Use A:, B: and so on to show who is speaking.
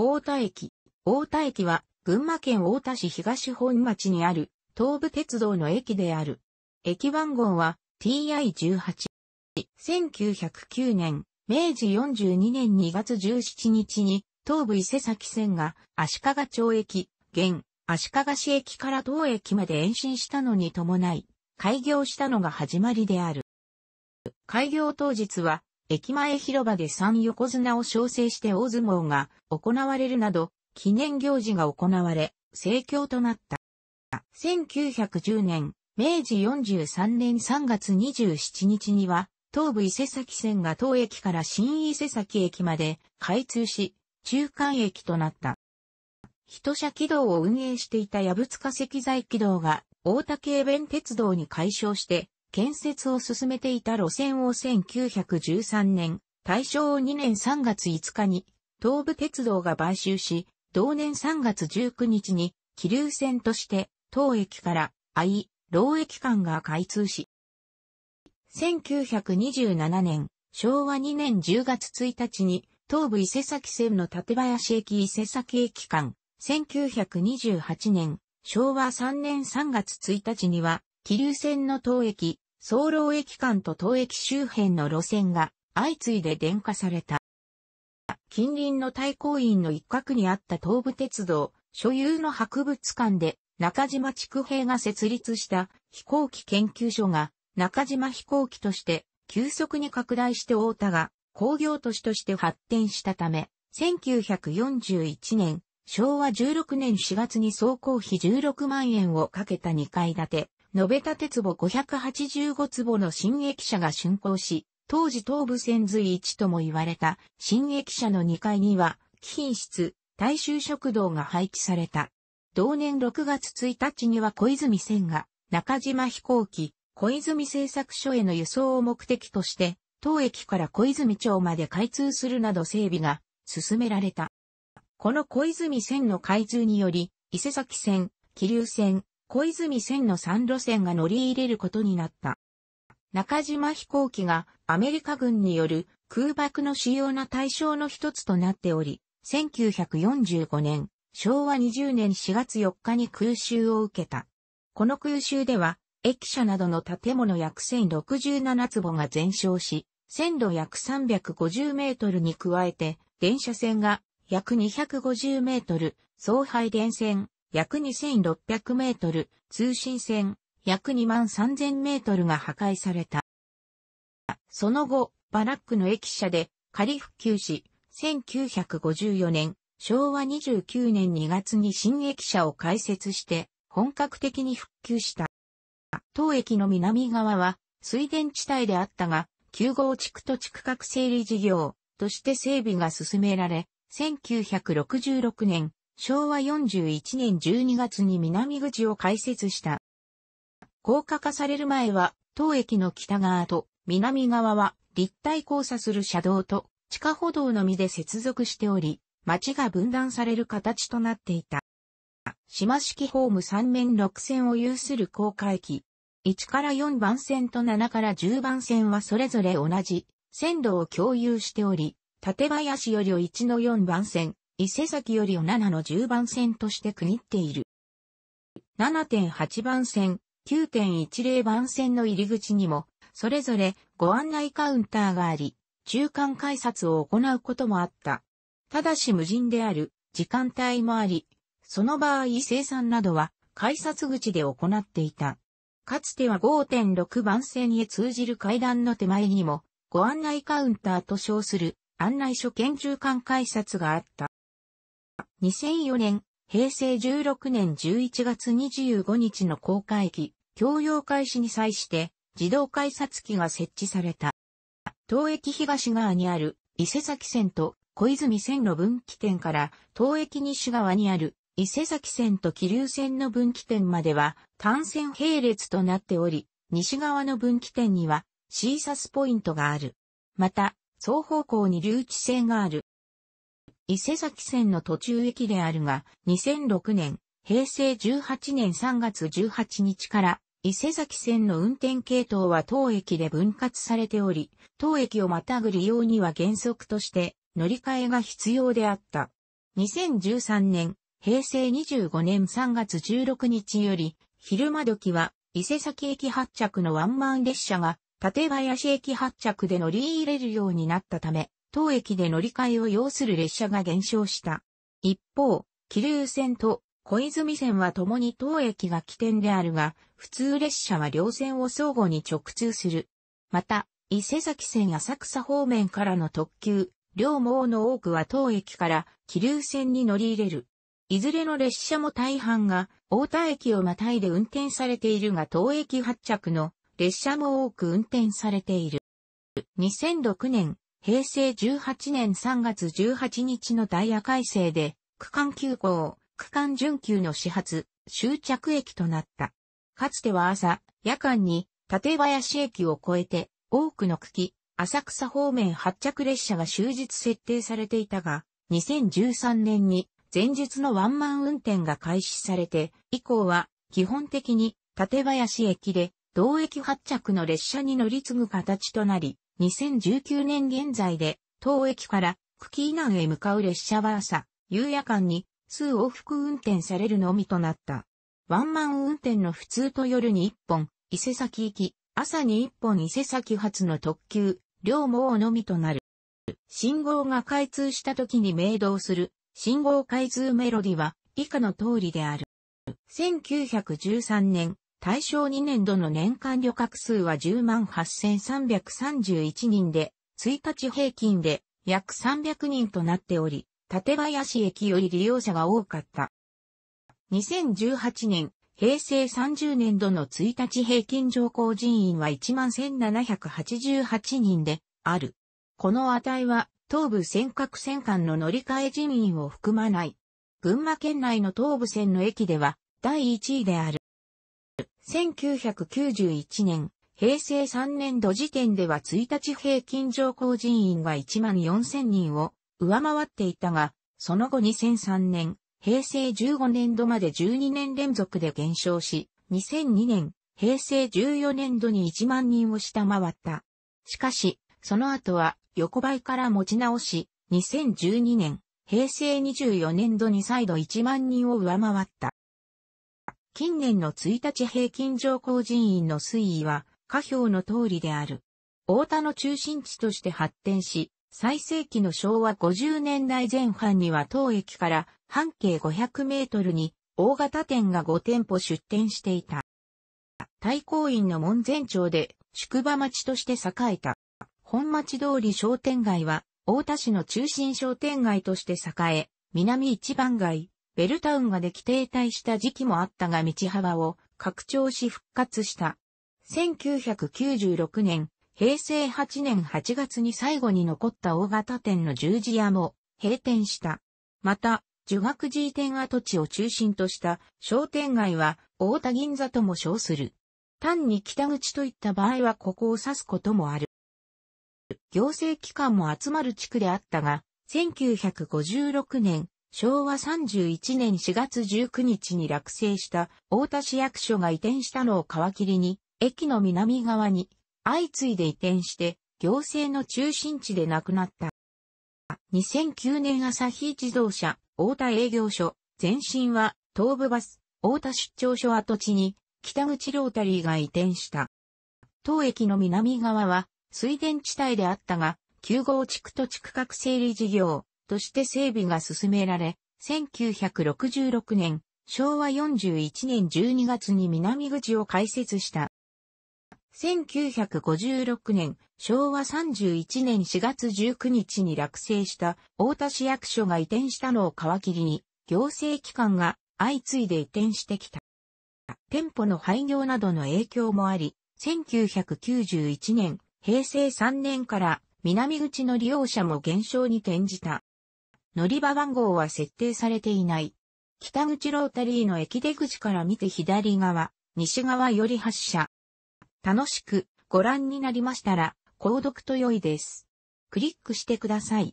A: 大田駅。大田駅は、群馬県大田市東本町にある、東武鉄道の駅である。駅番号は、TI18。1909年、明治42年2月17日に、東武伊勢崎線が足利町駅、現足利市駅から東駅まで延伸したのに伴い、開業したのが始まりである。開業当日は駅前広場で3横綱を招請して大相撲が行われるなど、記念行事が行われ、盛況となった。1910年、明治43年3月27日には、東武伊勢崎線が当駅から新伊勢崎駅まで開通し、中間駅となった。人車軌道を運営していた矢塚石材軌道が大竹弁鉄道に改称して建設を進めていた路線を1913年、大正2年3月5日に、東武鉄道が買収し、同年3月19日に、気流線として、当駅から、愛、老駅間が開通し、1927年、昭和2年10月1日に、東武伊勢崎線の館林駅伊勢崎駅間、1928年、昭和3年3月1日には、気流線の当駅、総漏駅間と東駅周辺の路線が相次いで電化された。近隣の対抗院の一角にあった東武鉄道所有の博物館で中島畜兵が設立した飛行機研究所が中島飛行機として急速に拡大して大田が工業都市として発展したため、1941年、昭和16年4月に総工費16万円をかけた2階建て延べ田鉄母585坪の新駅舎が竣工し、当時東武線随一とも言われた新駅舎の2階には、貴賓室、大衆食堂が配置された。同年6月1日には小泉線が、中島飛行機、小泉製作所への輸送を目的として、当駅から小泉町まで開通するなど整備が進められた。この小泉線の開通により、伊勢崎線、桐生線、小泉線の3路線が乗り入れることになった。中島飛行機がアメリカ軍による空爆の主要な対象の一つとなっており、1945年、昭和20年4月4日に空襲を受けた。この空襲では、駅舎などの建物約1067坪が全焼し、線路約350メートルに加えて、電車線が約250メートル、総配電線約2600メートル、通信線、約2万3000メートルが破壊された。その後、バラックの駅舎で仮復旧し、1954年、昭和29年2月に新駅舎を開設して、本格的に復旧した。当駅の南側は水田地帯であったが、9号地区と地区画整理事業として整備が進められ、1966年、昭和41年12月に南口を開設した。高架化される前は、当駅の北側と南側は立体交差する車道と地下歩道のみで接続しており、街が分断される形となっていた。島式ホーム3面6線を有する高架駅。1から4番線と7から10番線はそれぞれ同じ線路を共有しており、縦林より1の4番線、伊勢崎よりを7の10番線として区切っている。7.8番線、9.10番線の入り口にも、それぞれご案内カウンターがあり、中間改札を行うこともあった。ただし無人である時間帯もあり、その場合生産などは改札口で行っていた。かつては5.6番線へ通じる階段の手前にも、ご案内カウンターと称する案内所研中間改札があった。2004年、平成16年11月25日の公開期、供用開始に際して、自動改札機が設置された。東駅東側にある伊勢崎線と小泉線の分岐点から東駅西側にある伊勢崎線と気流線の分岐点までは単線並列となっており、西側の分岐点にはシーサスポイントがある。また、双方向に留置線がある。伊勢崎線の途中駅であるが、2006年、平成18年3月18日から、伊勢崎線の運転系統は当駅で分割されており、当駅をまたぐ利用には原則として乗り換えが必要であった。2013年、平成25年3月16日より、昼間時は伊勢崎駅発着のワンマン列車が、館林駅発着で乗り入れるようになったため、当駅で乗り換えを要する列車が減少した。一方、桐生線と小泉線は共に当駅が起点であるが、普通列車は両線を相互に直通する。また、伊勢崎線浅草方面からの特急、両網の多くは当駅から桐生線に乗り入れる。いずれの列車も大半が大田駅をまたいで運転されているが当駅発着の列車も多く運転されている。2006年、平成18年3月18日のダイヤ改正で、区間急行、区間準急の始発、終着駅となった。かつては朝、夜間に、館林駅を越えて、多くの区域、浅草方面発着列車が終日設定されていたが、2013年に前日のワンマン運転が開始されて、以降は基本的に館林駅で同駅発着の列車に乗り継ぐ形となり、2019年現在で、当駅から久喜南へ向かう列車は朝、夕夜間に数往復運転されるのみとなった。ワンマン運転の普通と夜に1本、伊勢崎行き、朝に1本伊勢崎発の特急、両毛のみとなる。信号が開通した時に明動する信号開通メロディは以下の通りである。1913年、大正2年度の年間旅客数は108,331人で、1日平均で約300人となっており、館林駅より利用者が多かった。2018年、平成30年度の1日平均乗降人員は11,788人である。この値は東部尖閣戦艦の乗り換え人員を含まない。群馬県内の東部線の駅では第1位である。1991年、平成3年度時点では1日平均上降人員が1万4000人を上回っていたが、その後2003年、平成15年度まで12年連続で減少し、2002年、平成14年度に1万人を下回った。しかし、その後は横ばいから持ち直し、2012年、平成24年度に再度1万人を上回った。近年の1日平均上降人員の推移は、下表の通りである。大田の中心地として発展し、最盛期の昭和50年代前半には当駅から半径500メートルに大型店が5店舗出店していた。大公院の門前町で宿場町として栄えた。本町通り商店街は大田市の中心商店街として栄え、南一番街、ベルタウンができ停滞した時期もあったが道幅を拡張し復活した。1996年、平成8年8月に最後に残った大型店の十字屋も閉店した。また、儒学寺店跡地を中心とした商店街は大田銀座とも称する。単に北口といった場合はここを指すこともある。行政機関も集まる地区であったが、1956年、昭和31年4月19日に落成した大田市役所が移転したのを皮切りに、駅の南側に相次いで移転して、行政の中心地で亡くなった。2009年朝日自動車、大田営業所、前身は東部バス、大田出張所跡地に北口ロータリーが移転した。当駅の南側は水田地帯であったが、9号地区と地区画整理事業、として整備が進められ、1966年、昭和41年12月に南口を開設した。1956年、昭和31年4月19日に落成した大田市役所が移転したのを皮切りに、行政機関が相次いで移転してきた。店舗の廃業などの影響もあり、1991年、平成3年から南口の利用者も減少に転じた。乗り場番号は設定されていない。北口ロータリーの駅出口から見て左側、西側より発車。楽しくご覧になりましたら、購読と良いです。クリックしてください。